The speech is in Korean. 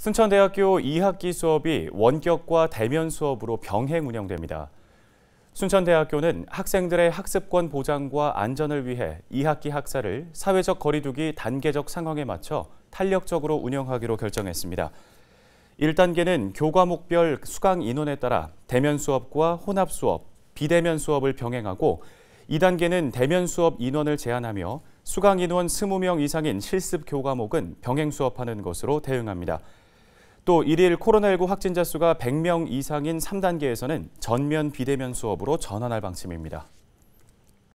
순천대학교 2학기 수업이 원격과 대면 수업으로 병행 운영됩니다. 순천대학교는 학생들의 학습권 보장과 안전을 위해 2학기 학사를 사회적 거리두기 단계적 상황에 맞춰 탄력적으로 운영하기로 결정했습니다. 1단계는 교과목별 수강 인원에 따라 대면 수업과 혼합 수업, 비대면 수업을 병행하고 2단계는 대면 수업 인원을 제한하며 수강 인원 20명 이상인 실습 교과목은 병행 수업하는 것으로 대응합니다. 또 1일 코로나19 확진자 수가 100명 이상인 3단계에서는 전면 비대면 수업으로 전환할 방침입니다.